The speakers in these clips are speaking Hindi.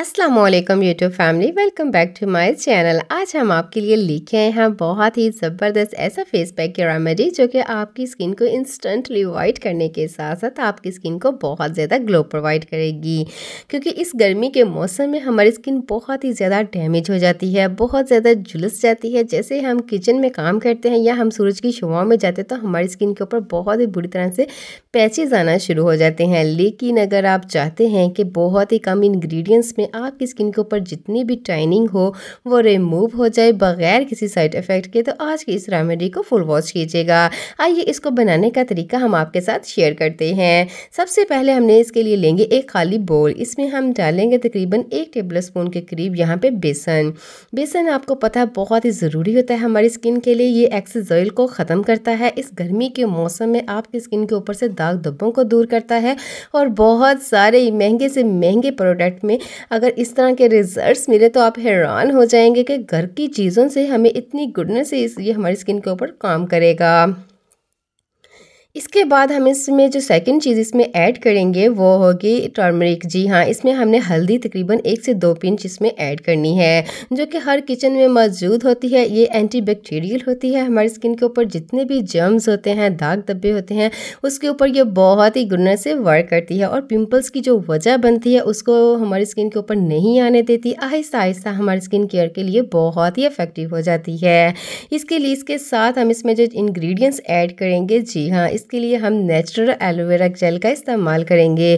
अस्सलाम वालेकुम YouTube family welcome back to my channel आज हम आपके लिए लेके आए हैं बहुत ही ज़बरदस्त ऐसा फेस पैक की रेमेडी जो कि आपकी स्किन को इंस्टेंटली वाइट करने के साथ साथ आपकी स्किन को बहुत ज़्यादा ग्लो प्रोवाइड करेगी क्योंकि इस गर्मी के मौसम में हमारी स्किन बहुत ही ज़्यादा डैमेज हो जाती है बहुत ज़्यादा झुलस जाती है जैसे हम किचन में काम करते हैं या हम सूरज की शुमाओं में जाते हैं तो हमारी स्किन के ऊपर बहुत ही बुरी तरह से पैचेज आना शुरू हो जाते हैं लेकिन अगर आप चाहते हैं कि बहुत ही कम इन्ग्रीडियंट्स में में आपकी स्किन के ऊपर जितनी भी टाइनिंग हो वो रिमूव हो जाए बगैर किसी साइड इफ़ेक्ट के तो आज की इस रेमेडी को फुल वॉश कीजिएगा आइए इसको बनाने का तरीका हम आपके साथ शेयर करते हैं सबसे पहले हमने इसके लिए लेंगे एक खाली बोल इसमें हम डालेंगे तकरीबन एक टेबल स्पून के करीब यहाँ पे बेसन बेसन आपको पता है बहुत ही ज़रूरी होता है हमारी स्किन के लिए ये एक्सेस ऑयल को ख़त्म करता है इस गर्मी के मौसम में आपकी स्किन के ऊपर से दाग धब्बों को दूर करता है और बहुत सारे महंगे से महंगे प्रोडक्ट में अगर इस तरह के रिजल्ट्स मिले तो आप हैरान हो जाएंगे कि घर की चीज़ों से हमें इतनी गुडनेस ये हमारी स्किन के ऊपर काम करेगा इसके बाद हम इसमें जो सेकंड चीज़ इसमें ऐड करेंगे वो होगी टर्मरिक जी हाँ इसमें हमने हल्दी तकरीबन एक से दो पिंच इसमें ऐड करनी है जो कि हर किचन में मौजूद होती है ये एंटीबैक्टीरियल होती है हमारी स्किन के ऊपर जितने भी जर्म्स होते हैं दाग धब्बे होते हैं उसके ऊपर ये बहुत ही गुनर से वर्क करती है और पिम्पल्स की जो वजह बनती है उसको हमारी स्किन के ऊपर नहीं आने देती आहिस्ता आहिस्ता हमारी स्किन केयर के लिए बहुत ही इफेक्टिव हो जाती है इसके लिए इसके साथ हम इसमें जो इन्ग्रीडियंट्स ऐड करेंगे जी हाँ इस इसके लिए हम नेचुरल एलोवेरा जेल का इस्तेमाल करेंगे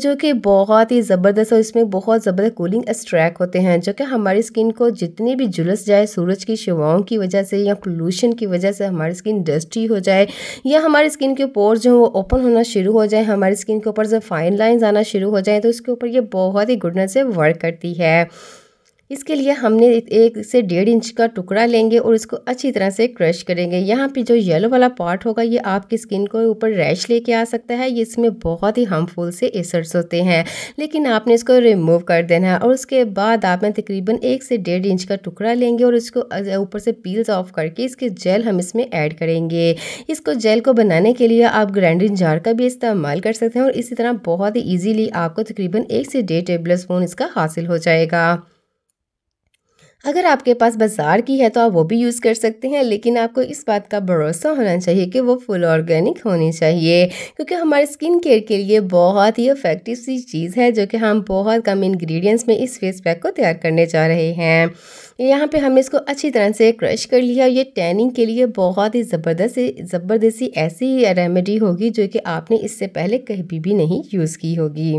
जो कि बहुत ही ज़बरदस्त और इसमें बहुत ज़बरदस्त कूलिंग स्ट्रैक होते हैं जो कि हमारी स्किन को जितनी भी जुलस जाए सूरज की शिवाओं की वजह से या पोल्यूशन की वजह से हमारी स्किन डस्टी हो जाए या हमारी स्किन के पोर्स जो वो ओपन होना शुरू हो जाए हमारी स्किन के ऊपर से फाइन लाइन्स आना शुरू हो जाए तो उसके ऊपर ये बहुत ही गुडनेस से वर्क करती है इसके लिए हमने एक से डेढ़ इंच का टुकड़ा लेंगे और इसको अच्छी तरह से क्रश करेंगे यहाँ पे जो येलो वाला पार्ट होगा ये आपकी स्किन को ऊपर रैश लेके आ सकता है ये इसमें बहुत ही हार्मफुल से एसर्ट्स होते हैं लेकिन आपने इसको रिमूव कर देना है और उसके बाद आपने तकरीबन एक से डेढ़ इंच का टुकड़ा लेंगे और इसको ऊपर से पील्स ऑफ करके इसके जेल हम इसमें ऐड करेंगे इसको जेल को बनाने के लिए आप ग्राइंडिंग जार का भी इस्तेमाल कर सकते हैं और इसी तरह बहुत ही ईजीली आपको तकरीबन एक से डेढ़ टेबल स्पून इसका हासिल हो जाएगा अगर आपके पास बाज़ार की है तो आप वो भी यूज़ कर सकते हैं लेकिन आपको इस बात का भरोसा होना चाहिए कि वो फुल ऑर्गेनिक होनी चाहिए क्योंकि हमारे स्किन केयर के लिए बहुत ही इफ़ेक्टिव सी चीज़ है जो कि हम बहुत कम इंग्रेडिएंट्स में इस फेस पैक को तैयार करने जा रहे हैं यहाँ पे हमने इसको अच्छी तरह से क्रश कर लिया ये टैनिंग के लिए बहुत ही ज़बरदस्त ज़बरदस्ती ऐसी रेमेडी होगी जो कि आपने इससे पहले कभी भी नहीं यूज़ की होगी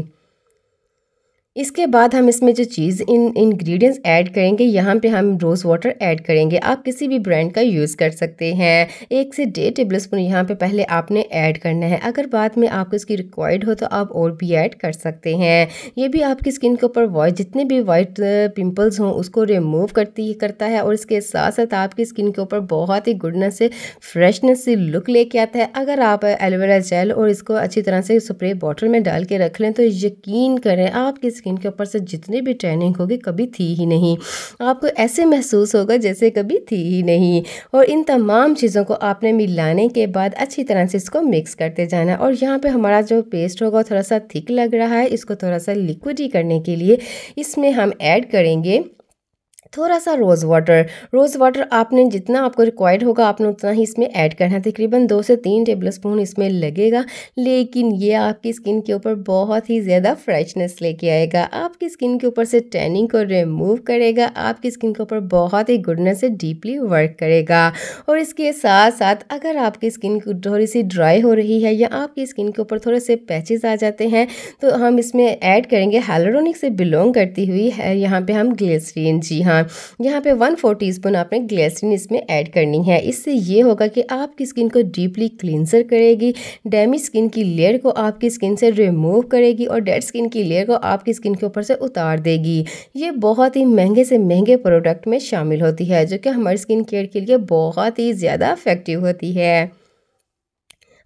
इसके बाद हम इसमें जो चीज़ इन इंग्रेडिएंट्स ऐड करेंगे यहाँ पे हम रोज़ वाटर ऐड करेंगे आप किसी भी ब्रांड का यूज़ कर सकते हैं एक से डेढ़ टेबल स्पून यहाँ पर पहले आपने ऐड करना है अगर बाद में आपको इसकी रिक्वायर्ड हो तो आप और भी ऐड कर सकते हैं ये भी आपकी स्किन के ऊपर वाइट जितने भी वाइट पिम्पल्स uh, हों उसको रिमूव करती करता है और इसके साथ साथ आपकी स्किन के ऊपर बहुत ही गुडनेस से फ्रेशनेस से लुक लेके आता है अगर आप एलोवेरा जेल और इसको अच्छी तरह से स्प्रे बॉटल में डाल के रख लें तो यकीन करें आप किस स्किन के ऊपर से जितनी भी टैनिंग होगी कभी थी ही नहीं आपको ऐसे महसूस होगा जैसे कभी थी ही नहीं और इन तमाम चीज़ों को आपने मिलाने के बाद अच्छी तरह से इसको मिक्स करते जाना और यहाँ पर हमारा जो पेस्ट होगा थोड़ा सा थिक लग रहा है इसको थोड़ा सा लिक्विड ही करने के लिए इसमें हम ऐड करेंगे थोड़ा सा रोज़ वाटर रोज़ वाटर आपने जितना आपको रिक्वायर्ड होगा आपने उतना ही इसमें ऐड करना है तकरीबन दो से तीन टेबल स्पून इसमें लगेगा लेकिन ये आपकी स्किन के ऊपर बहुत ही ज़्यादा फ्रेशनेस लेके आएगा आपकी स्किन के ऊपर से टैनिंग को रिमूव करेगा आपकी स्किन के ऊपर बहुत ही गुडनेस से डीपली वर्क करेगा और इसके साथ साथ अगर आपकी स्किन थोड़ी सी ड्राई हो रही है या आपकी स्किन के ऊपर थोड़े से पैचेज आ जाते हैं तो हम इसमें ऐड करेंगे हेलोरोनिक से बिलोंग करती हुई है यहाँ पर हम ग्लेसरीन जी हाँ यहाँ पे वन फोर टी आपने ग्लेसरीन इसमें ऐड करनी है इससे ये होगा कि आपकी स्किन को डीपली क्लिनजर करेगी डैमेज स्किन की लेयर को आपकी स्किन से रिमूव करेगी और डेड स्किन की लेयर को आपकी स्किन के ऊपर से उतार देगी ये बहुत ही महंगे से महंगे प्रोडक्ट में शामिल होती है जो कि हमारी स्किन केयर के लिए बहुत ही ज़्यादा इफ़ेक्टिव होती है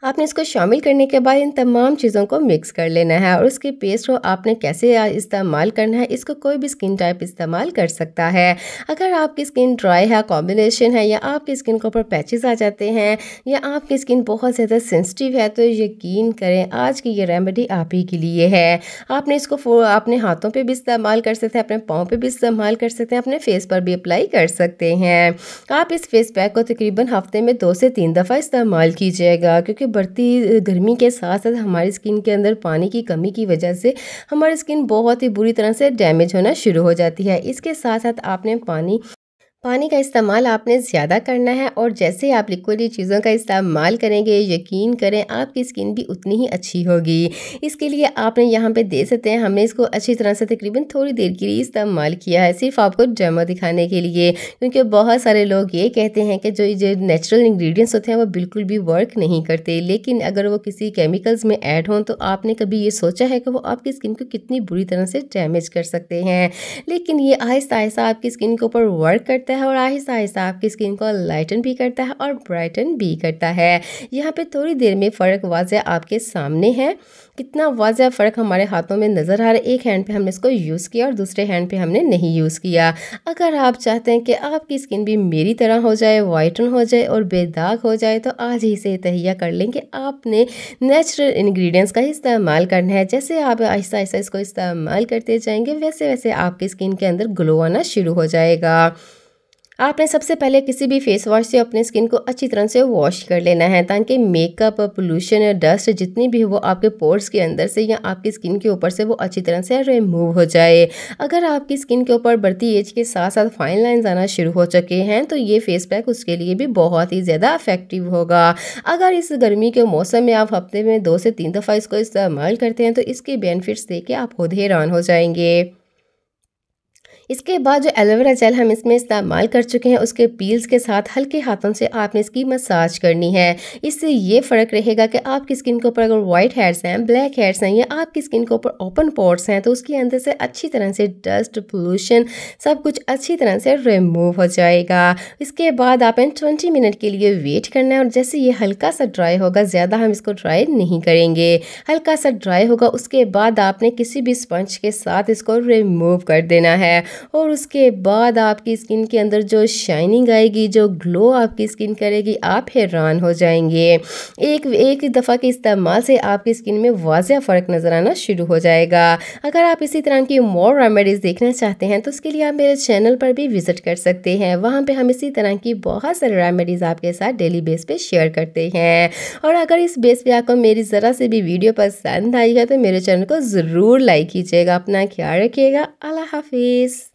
आपने इसको शामिल करने के बाद इन तमाम चीज़ों को मिक्स कर लेना है और उसके पेस्ट को आपने कैसे इस्तेमाल करना है इसको कोई भी स्किन टाइप इस्तेमाल कर सकता है अगर आपकी स्किन ड्राई है कॉम्बिनेशन है या आपकी स्किन के ऊपर पैचेज आ जाते हैं या आपकी स्किन बहुत ज़्यादा सेंसिटिव है तो यकीन करें आज की ये रेमेडी आप ही के लिए है आपने इसको अपने हाथों पर भी इस्तेमाल कर सकते हैं अपने पाँव पर भी इस्तेमाल कर सकते हैं अपने फेस पर भी अप्लाई कर सकते हैं आप इस फेस पैक को तकरीबन हफ्ते में दो से तीन दफ़ा इस्तेमाल कीजिएगा क्योंकि बढ़ती गर्मी के साथ साथ हमारी स्किन के अंदर पानी की कमी की वजह से हमारी स्किन बहुत ही बुरी तरह से डैमेज होना शुरू हो जाती है इसके साथ साथ आपने पानी पानी का इस्तेमाल आपने ज़्यादा करना है और जैसे आप लिक्विड चीज़ों का इस्तेमाल करेंगे यकीन करें आपकी स्किन भी उतनी ही अच्छी होगी इसके लिए आपने यहाँ पे दे सकते हैं हमने इसको अच्छी तरह से तकरीबन थोड़ी देर के लिए इस्तेमाल किया है सिर्फ आपको डेमो दिखाने के लिए क्योंकि बहुत सारे लोग ये कहते हैं कि जो ये नेचुरल इन्ग्रीडियंट्स होते हैं वो बिल्कुल भी वर्क नहीं करते लेकिन अगर वो किसी केमिकल्स में ऐड हों तो आपने कभी ये सोचा है कि वो आपकी स्किन को कितनी बुरी तरह से डैमेज कर सकते हैं लेकिन ये आहिस्ता आहिस्ता आपकी स्किन के ऊपर वर्क करते सकता है और आहिस्ता आहिस्ता आपकी स्किन को लाइटन भी करता है और ब्राइटन भी करता है यहाँ पे थोड़ी देर में फ़र्क वाज आपके सामने है कितना वाज फ़र्क हमारे हाथों में नज़र आ रहा है एक हैंड पे हमने इसको यूज़ किया और दूसरे हैंड पे हमने नहीं यूज़ किया अगर आप चाहते हैं कि आपकी स्किन भी मेरी तरह हो जाए वाइटन हो जाए और बेदाग हो जाए तो आज ही से तहिया कर लें कि आपने नेचुरल इन्ग्रीडियंट्स का इस्तेमाल करना है जैसे आप ऐसा ऐसा इसको इस्तेमाल करते जाएंगे वैसे वैसे आपकी स्किन के अंदर ग्लो आना शुरू हो जाएगा आपने सबसे पहले किसी भी फेस वॉश से अपने स्किन को अच्छी तरह से वॉश कर लेना है ताकि मेकअप पोल्यूशन या डस्ट जितनी भी वो आपके पोर्स के अंदर से या आपकी स्किन के ऊपर से वो अच्छी तरह से रिमूव हो जाए अगर आपकी स्किन के ऊपर बढ़ती एज के साथ साथ फाइन लाइन आना शुरू हो चुके हैं तो ये फेस पैक उसके लिए भी बहुत ही ज़्यादा अफेक्टिव होगा अगर इस गर्मी के मौसम में आप हफ्ते में दो से तीन दफ़ा इसको इस्तेमाल करते हैं तो इसके बेनिफिट्स देखे के आप खुद हैरान हो जाएंगे इसके बाद जो एलोवेरा जेल हम इसमें इस्तेमाल कर चुके हैं उसके पील्स के साथ हल्के हाथों से आपने इसकी मसाज करनी है इससे ये फ़र्क रहेगा कि आपकी स्किन के ऊपर अगर वाइट हेयर्स हैं ब्लैक हेयर्स हैं या आपकी स्किन के ऊपर ओपन पोर्ट्स हैं तो उसके अंदर से अच्छी तरह से डस्ट पोल्यूशन सब कुछ अच्छी तरह से रिमूव हो जाएगा इसके बाद इन ट्वेंटी मिनट के लिए वेट करना है और जैसे ये हल्का सा ड्राई होगा ज़्यादा हम इसको ड्राई नहीं करेंगे हल्का सा ड्राई होगा उसके बाद आपने किसी भी स्पंज के साथ इसको रिमूव कर देना है और उसके बाद आपकी स्किन के अंदर जो शाइनिंग आएगी जो ग्लो आपकी स्किन करेगी आप हैरान हो जाएंगे एक एक दफ़ा के इस्तेमाल से आपकी स्किन में वाजिया फ़र्क नज़र आना शुरू हो जाएगा अगर आप इसी तरह की मोर रेमेडीज़ देखना चाहते हैं तो उसके लिए आप मेरे चैनल पर भी विज़िट कर सकते हैं वहाँ पर हम इसी तरह की बहुत सारी रेमेडीज़ आपके साथ डेली बेस पर शेयर करते हैं और अगर इस बेस पर आपको मेरी ज़रा से भी वीडियो पसंद आई है तो मेरे चैनल को ज़रूर लाइक कीजिएगा अपना ख्याल रखिएगा अल्लाह हाफिज़